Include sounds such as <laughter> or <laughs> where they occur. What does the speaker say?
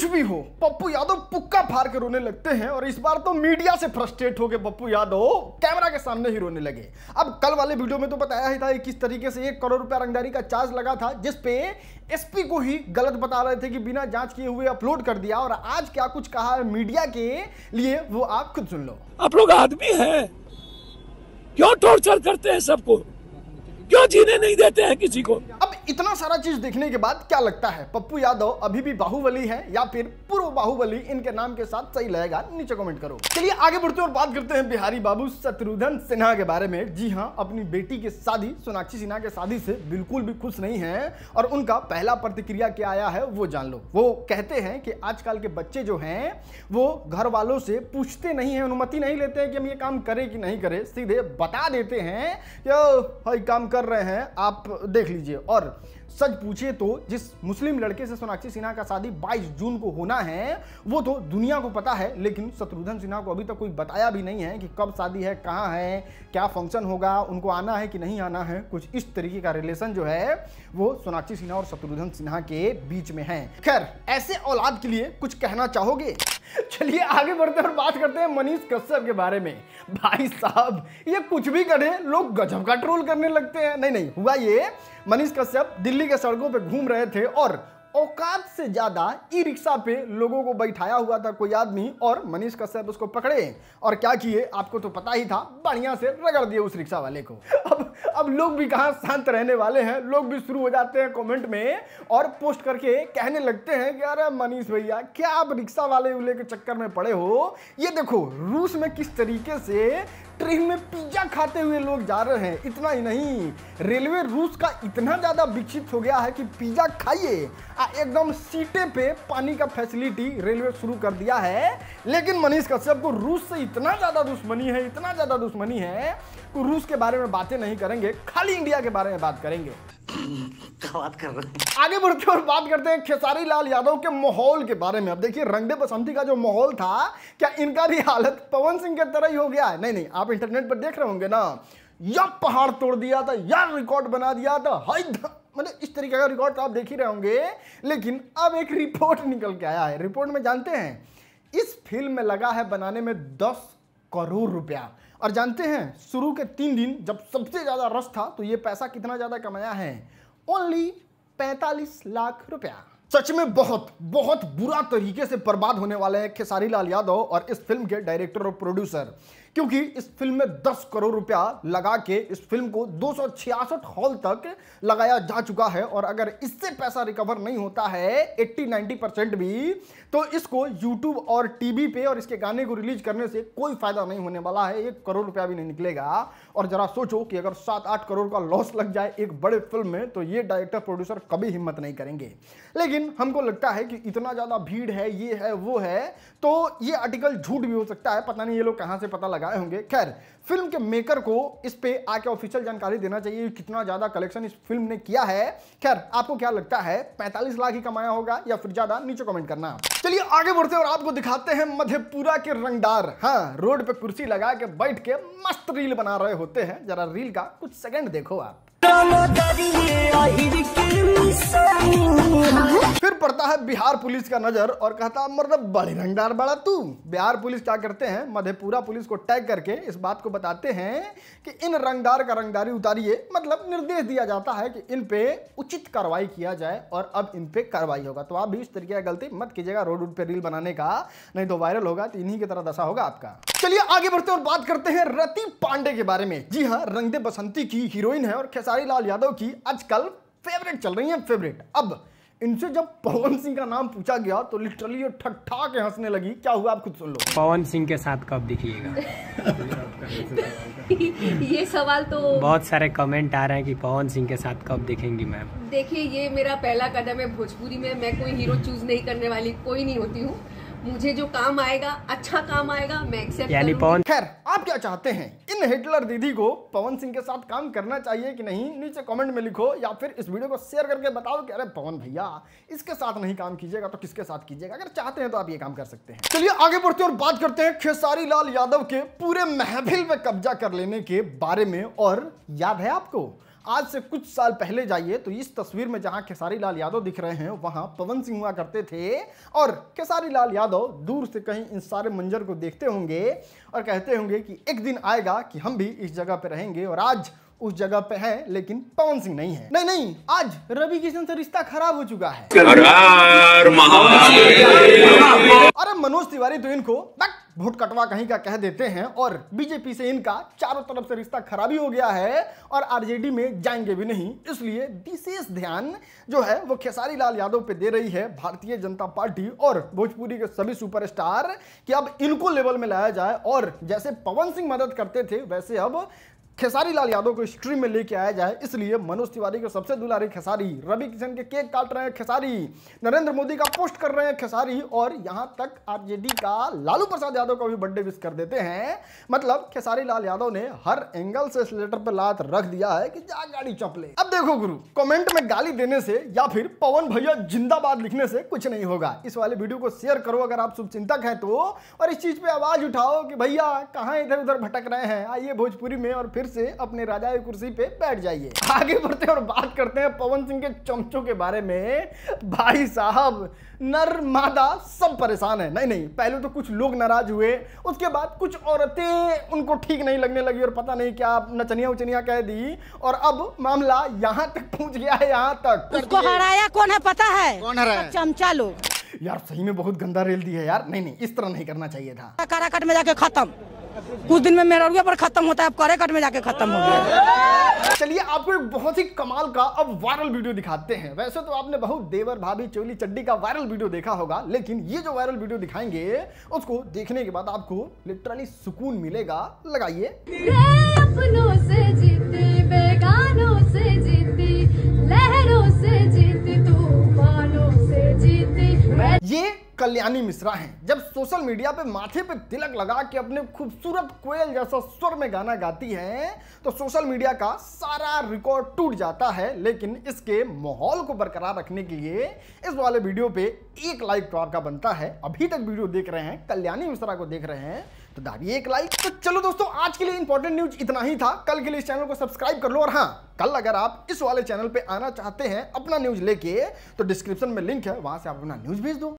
कुछ भी हो पप्पू यादव पुक्का फार के रोने लगते हैं और इस बार तो मीडिया से फ्रस्ट्रेट होकर पप्पू यादव कैमरा के सामने ही रोने लगे अब कल वाले वीडियो में तो बताया ही था किस तरीके से एक करोड़ रुपया रंगदारी का चार्ज लगा था जिस पे एसपी को ही गलत बता रहे थे कि बिना जांच किए हुए अपलोड कर दिया और आज क्या कुछ कहा है मीडिया के लिए वो आप खुद सुन लो आप लोग आदमी है क्यों टॉर्चर करते हैं सबको क्यों जीने नहीं देते हैं किसी को अब इतना सारा चीज देखने के बाद क्या लगता है पप्पू यादव अभी भी बाहुबली है या फिर पूर्व बाहुबली इनके नाम के साथ सही लगेगा नीचे कमेंट करो चलिए आगे बढ़ते और बात करते हैं बिहारी बाबू शत्रुधन सिन्हा के बारे में जी हाँ अपनी बेटी की शादी सोनाक्षी सिन्हा के शादी से बिल्कुल भी खुश नहीं है और उनका पहला प्रतिक्रिया क्या आया है वो जान लो वो कहते हैं कि आजकल के बच्चे जो हैं वो घर वालों से पूछते नहीं है अनुमति नहीं लेते हैं कि हम ये काम करें कि नहीं करें सीधे बता देते हैं कि भाई काम कर रहे हैं आप देख लीजिए और सच पूछे तो जिस मुस्लिम लड़के से सोनाक्षी सिन्हा का शादी 22 जून को होना है वो तो दुनिया को पता है लेकिन शत्रुघ्न सिन्हा को अभी तक तो कोई बताया भी नहीं है कि कब शादी है कहाँ है क्या फंक्शन होगा उनको आना है कि नहीं आना है कुछ इस तरीके का रिलेशन जो है वो सोनाक्षी सिन्हा और शत्रुघ्न सिन्हा के बीच में है खैर ऐसे औलाद के लिए कुछ कहना चाहोगे चलिए आगे बढ़ते और बात करते हैं मनीष कश्यप के बारे में भाई साहब ये कुछ भी करें लोग गजब का ट्रोल करने लगते हैं नहीं नहीं हुआ ये मनीष कश्यप दिल्ली के सड़कों पर घूम रहे थे और औकात से ज़्यादा ई रिक्शा पे लोगों को बैठाया हुआ था कोई आदमी और मनीष कश्यप उसको पकड़े और क्या किए आपको तो पता ही था बढ़िया से रगड़ दिए उस रिक्शा वाले को अब अब लोग भी कहाँ शांत रहने वाले हैं लोग भी शुरू हो जाते हैं कमेंट में और पोस्ट करके कहने लगते हैं कि अरे मनीष भैया क्या आप रिक्शा वाले उले के चक्कर में पड़े हो ये देखो रूस में किस तरीके से ट्रेन में पिज्जा खाते हुए लोग जा रहे हैं इतना ही नहीं रेलवे रूस का इतना ज़्यादा विकसित हो गया है कि पिज्जा खाइए आ एकदम सीटें पे पानी का फैसिलिटी रेलवे शुरू कर दिया है लेकिन मनीष कश्यप को रूस से इतना ज़्यादा दुश्मनी है इतना ज़्यादा दुश्मनी है कि रूस के बारे में बातें नहीं करेंगे खाली इंडिया के बारे में बात करेंगे बात कर रहे हैं आगे बढ़ते और बात करते हैं खेसारी लाल यादव के माहौल के बारे में अब देखिए रंगदे बसंती का जो माहौल था क्या इनका भी हालत पवन सिंह के तरह ही हो गया है नहीं नहीं आप इंटरनेट पर देख रहे होंगे ना या पहाड़ तोड़ दिया था या रिकॉर्ड बना दिया था हाई मतलब इस तरीके का रिकॉर्ड तो आप देख ही रहे होंगे लेकिन अब एक रिपोर्ट निकल के आया है रिपोर्ट में जानते हैं इस फिल्म में लगा है बनाने में दस करोड़ रुपया और जानते हैं शुरू के तीन दिन जब सबसे ज़्यादा रस था तो ये पैसा कितना ज़्यादा कमाया है ओनली पैंतालीस लाख रुपया सच में बहुत बहुत बुरा तरीके से बर्बाद होने वाले हैं खेसारी लाल यादव और इस फिल्म के डायरेक्टर और प्रोड्यूसर क्योंकि इस फिल्म में 10 करोड़ रुपया लगा के इस फिल्म को दो हॉल तक लगाया जा चुका है और अगर इससे पैसा रिकवर नहीं होता है 80-90 परसेंट भी तो इसको यूट्यूब और टीवी पे और इसके गाने को रिलीज करने से कोई फायदा नहीं होने वाला है एक करोड़ रुपया भी नहीं निकलेगा और जरा सोचो कि अगर सात आठ करोड़ का लॉस लग जाए एक बड़े फिल्म में तो ये डायरेक्टर प्रोड्यूसर कभी हिम्मत नहीं करेंगे लेकिन लेकिन हमको लगता है कि इतना ज़्यादा भीड़ है ये है वो है तो ये आर्टिकल झूठ भी हो सकता है पता नहीं ये लोग कहाँ से पता लगाए होंगे खैर फिल्म के मेकर को इस पे आके ऑफिशियल जानकारी देना चाहिए कितना ज़्यादा कलेक्शन इस फिल्म ने किया है खैर आपको क्या लगता है पैंतालीस लाख ही कमाया होगा या फिर ज़्यादा नीचे कॉमेंट करना चलिए आगे बढ़ते और आपको दिखाते हैं मधेपुरा के रंगदार हाँ रोड पे कुर्सी लगा के बैठ के मस्त रील बना रहे होते हैं जरा रील का कुछ सेकेंड देखो आप फिर पड़ता है बिहार पुलिस का नजर और कहता मतलब बड़े रंगदार बड़ा तू बिहार पुलिस क्या करते हैं मधेपुरा पुलिस को टैग करके इस बात को बताते हैं कि इन रंगदार का रंगदारी उतारिए मतलब निर्देश दिया जाता है कि इन पे उचित कार्रवाई किया जाए और अब इन पे कार्रवाई होगा तो आप भी इस तरीके की गलती मत कीजिएगा रोड उड पर रील बनाने का नहीं तो वायरल होगा तो इन्हीं की तरह दशा होगा आपका चलिए आगे बढ़ते और बात करते हैं रति पांडे के बारे में जी हाँ रंगदे बसंती की हीरोइन है और खेस खेसारी लाल यादव की आजकल फेवरेट चल रही है फेवरेट अब इनसे जब पवन सिंह का नाम पूछा गया तो लिटरली ये ठट्ठा के हंसने लगी क्या हुआ आप खुद सुन लो पवन सिंह के साथ कब दिखिएगा <laughs> ये सवाल तो बहुत सारे कमेंट आ रहे हैं कि पवन सिंह के साथ कब दिखेंगी मैम देखिए ये मेरा पहला कदम है भोजपुरी में मैं कोई हीरो चूज नहीं करने वाली कोई नहीं होती हूँ मुझे जो काम आएगा अच्छा काम आएगा मैं एक्सेप्ट यानी पवन खैर आप क्या चाहते हैं इन हिटलर दीदी को पवन सिंह के साथ काम करना चाहिए कि नहीं नीचे कमेंट में लिखो या फिर इस वीडियो को शेयर करके बताओ कि अरे पवन भैया इसके साथ नहीं काम कीजिएगा तो किसके साथ कीजिएगा अगर चाहते हैं तो आप ये काम कर सकते हैं चलिए आगे बढ़ते हैं और बात करते हैं खेसारी लाल यादव के पूरे महफिल में कब्जा कर लेने के बारे में और याद है आपको आज से कुछ साल पहले जाइए तो इस तस्वीर में जहां खेसारी लाल यादव दिख रहे हैं वहां पवन सिंह हुआ करते थे और खेसारी लाल यादव दूर से कहीं इन सारे मंजर को देखते होंगे और कहते होंगे कि एक दिन आएगा कि हम भी इस जगह पर रहेंगे और आज उस जगह पे है लेकिन पवन सिंह नहीं है नहीं नहीं आज रवि किशन से रिश्ता खराब हो चुका है अरे मनोज तिवारी तो इनको बैक भोट कटवा कहीं का कह देते हैं और बीजेपी से इनका चारों तरफ से रिश्ता खराब ही हो गया है और आरजेडी में जाएंगे भी नहीं इसलिए विशेष ध्यान जो है वो खेसारी लाल यादव पे दे रही है भारतीय जनता पार्टी और भोजपुरी के सभी सुपरस्टार कि अब इनको लेवल में लाया जाए और जैसे पवन सिंह मदद करते थे वैसे अब खेसारी लाल यादव को स्ट्रीम में लेके आया जाए इसलिए मनोज तिवारी को सबसे दुलारी खेसारी रवि किशन के केक काट रहे हैं खेसारी नरेंद्र मोदी का पोस्ट कर रहे हैं खेसारी और यहां तक आरजेडी का लालू प्रसाद यादव का भी बर्थडे विश कर देते हैं मतलब खेसारी लाल यादव ने हर एंगल से इस लेटर पर लात रख दिया है कि जा गाड़ी चौप ले अब देखो गुरु कॉमेंट में गाली देने से या फिर पवन भैया जिंदाबाद लिखने से कुछ नहीं होगा इस वाले वीडियो को शेयर करो अगर आप शुभचिंतक हैं तो और इस चीज पे आवाज उठाओ कि भैया कहाँ इधर उधर भटक रहे हैं आइए भोजपुरी में और फिर से अपने राजा की कुर्सी पे बैठ जाइए आगे बढ़ते हैं और बात करते हैं पवन सिंह के चमचों के बारे में भाई साहब नर मादा सब परेशान है नहीं नहीं पहले तो कुछ लोग नाराज हुए उसके बाद कुछ औरतें उनको ठीक नहीं लगने लगी और पता नहीं क्या नचनिया उचनिया कह दी और अब मामला यहाँ तक पहुंच गया है यहाँ तक उसको हराया कौन है पता है कौन हराया चमचा लोग यार सही में बहुत गंदा रेल दी है यार नहीं नहीं इस तरह नहीं करना चाहिए था काराकट में जाके खत्म कुछ दिन में मेरा रुपया पर खत्म होता है अब करे कट में जाके खत्म हो गया चलिए आपको एक बहुत ही कमाल का अब वायरल वीडियो दिखाते हैं वैसे तो आपने बहुत देवर भाभी चोली चड्डी का वायरल वीडियो देखा होगा लेकिन ये जो वायरल वीडियो दिखाएंगे उसको देखने के बाद आपको लिटरली सुकून मिलेगा लगाइए ये कल्याणी मिश्रा हैं जब सोशल मीडिया पे माथे पे तिलक लगा के अपने खूबसूरत कोयल जैसा स्वर में गाना गाती हैं तो सोशल मीडिया का सारा रिकॉर्ड टूट जाता है लेकिन इसके माहौल को बरकरार रखने के लिए इस वाले वीडियो पे एक लाइक तो आपका बनता है अभी तक वीडियो देख रहे हैं कल्याणी मिश्रा को देख रहे हैं तो दादी एक लाइक तो चलो दोस्तों आज के लिए इंपॉर्टेंट न्यूज इतना ही था कल के लिए इस चैनल को सब्सक्राइब कर लो और हाँ कल अगर आप इस वाले चैनल पे आना चाहते हैं अपना न्यूज लेके तो डिस्क्रिप्शन में लिंक है वहां से आप अपना न्यूज भेज दो